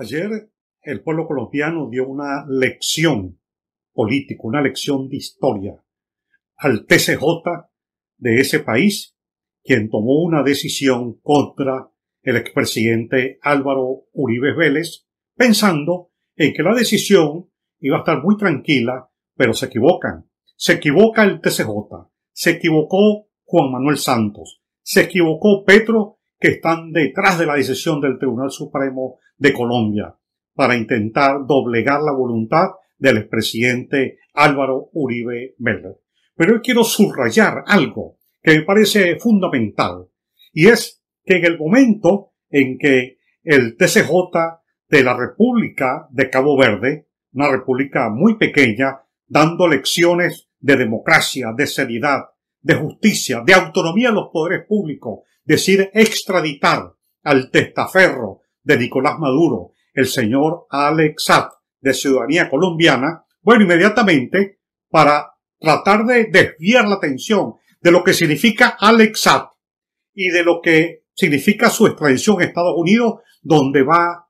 Ayer el pueblo colombiano dio una lección política, una lección de historia al TCJ de ese país, quien tomó una decisión contra el expresidente Álvaro Uribe Vélez, pensando en que la decisión iba a estar muy tranquila, pero se equivocan. Se equivoca el TCJ, se equivocó Juan Manuel Santos, se equivocó Petro que están detrás de la decisión del Tribunal Supremo de Colombia para intentar doblegar la voluntad del expresidente Álvaro Uribe Vélez. Pero hoy quiero subrayar algo que me parece fundamental y es que en el momento en que el TCJ de la República de Cabo Verde, una república muy pequeña, dando lecciones de democracia, de seriedad, de justicia, de autonomía de los poderes públicos, decir, extraditar al testaferro de Nicolás Maduro, el señor Alex de ciudadanía colombiana, bueno, inmediatamente, para tratar de desviar la atención de lo que significa Alex y de lo que significa su extradición a Estados Unidos, donde va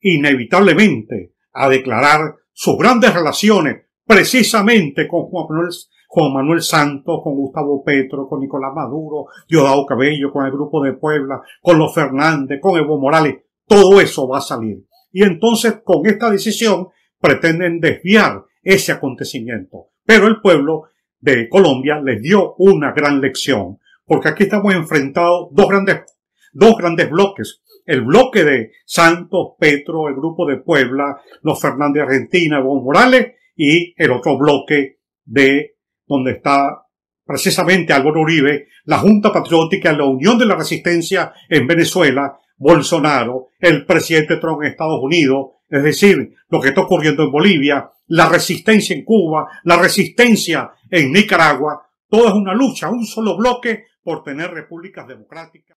inevitablemente a declarar sus grandes relaciones precisamente con Juan Manuel con Manuel Santos, con Gustavo Petro, con Nicolás Maduro, Diosdado Cabello, con el Grupo de Puebla, con los Fernández, con Evo Morales, todo eso va a salir. Y entonces con esta decisión pretenden desviar ese acontecimiento. Pero el pueblo de Colombia les dio una gran lección, porque aquí estamos enfrentados dos grandes, dos grandes bloques. El bloque de Santos, Petro, el grupo de Puebla, los Fernández Argentina, Evo Morales, y el otro bloque de donde está precisamente Álvaro Uribe, la Junta Patriótica, la Unión de la Resistencia en Venezuela, Bolsonaro, el presidente Trump en Estados Unidos, es decir, lo que está ocurriendo en Bolivia, la resistencia en Cuba, la resistencia en Nicaragua, todo es una lucha, un solo bloque por tener repúblicas democráticas.